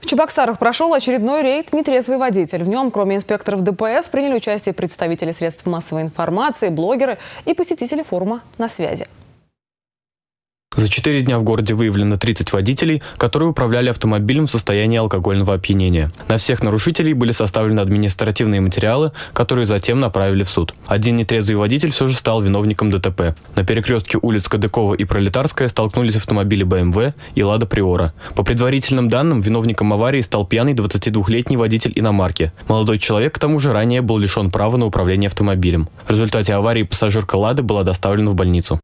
В Чебоксарах прошел очередной рейд «Нетрезвый водитель». В нем, кроме инспекторов ДПС, приняли участие представители средств массовой информации, блогеры и посетители форума «На связи». За 4 дня в городе выявлено 30 водителей, которые управляли автомобилем в состоянии алкогольного опьянения. На всех нарушителей были составлены административные материалы, которые затем направили в суд. Один нетрезвый водитель все же стал виновником ДТП. На перекрестке улиц Кадыкова и Пролетарская столкнулись автомобили BMW и Лада Приора. По предварительным данным, виновником аварии стал пьяный 22-летний водитель иномарки. Молодой человек, к тому же, ранее был лишен права на управление автомобилем. В результате аварии пассажирка Лады была доставлена в больницу.